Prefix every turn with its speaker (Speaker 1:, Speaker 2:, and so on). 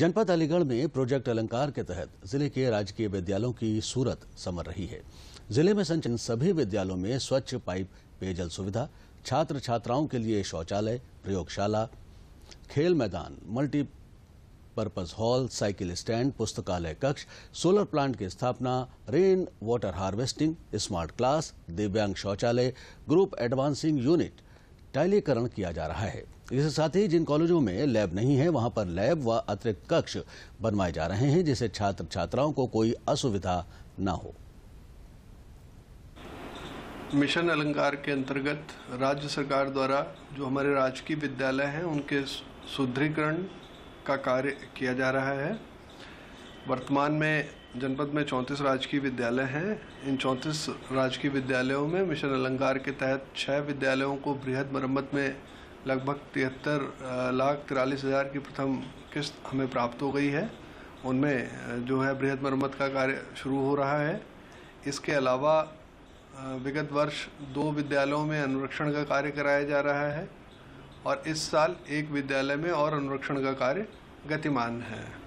Speaker 1: जनपद अलीगढ़ में प्रोजेक्ट अलंकार के तहत जिले के राजकीय विद्यालयों की सूरत समर रही है जिले में संचालित सभी विद्यालयों में स्वच्छ पाइप पेयजल सुविधा छात्र छात्राओं के लिए शौचालय प्रयोगशाला खेल मैदान multi purpose hall cycle stand पुस्तकालय कक्ष सोलर प्लांट की स्थापना rain water harvesting smart class दिव्यांग शौचालय ग्रुप एडवांसिंग यूनिट डायलीकरण किया जा रहा है इसके साथ ही जिन कॉलेजों में लैब नहीं है वहां पर लैब व अतिरिक्त कक्ष बनवाए जा रहे हैं जिससे छात्र छात्राओं को कोई असुविधा न हो
Speaker 2: मिशन अलंकार के अंतर्गत राज्य सरकार द्वारा जो हमारे राजकीय विद्यालय हैं उनके सुदृढ़ीकरण का कार्य किया जा रहा है वर्तमान में जनपद में चौंतीस राजकीय विद्यालय हैं इन चौंतीस राजकीय विद्यालयों में मिशन अलंकार के तहत छः विद्यालयों को बृहद मरम्मत में लगभग तिहत्तर लाख तिरालीस हज़ार की प्रथम किस्त हमें प्राप्त हो गई है उनमें जो है बृहद मरम्मत का कार्य शुरू हो रहा है इसके अलावा विगत वर्ष दो विद्यालयों में अनुरक्षण का कार्य कराया जा रहा है और इस साल एक विद्यालय में और अनुरक्षण का कार्य गतिमान है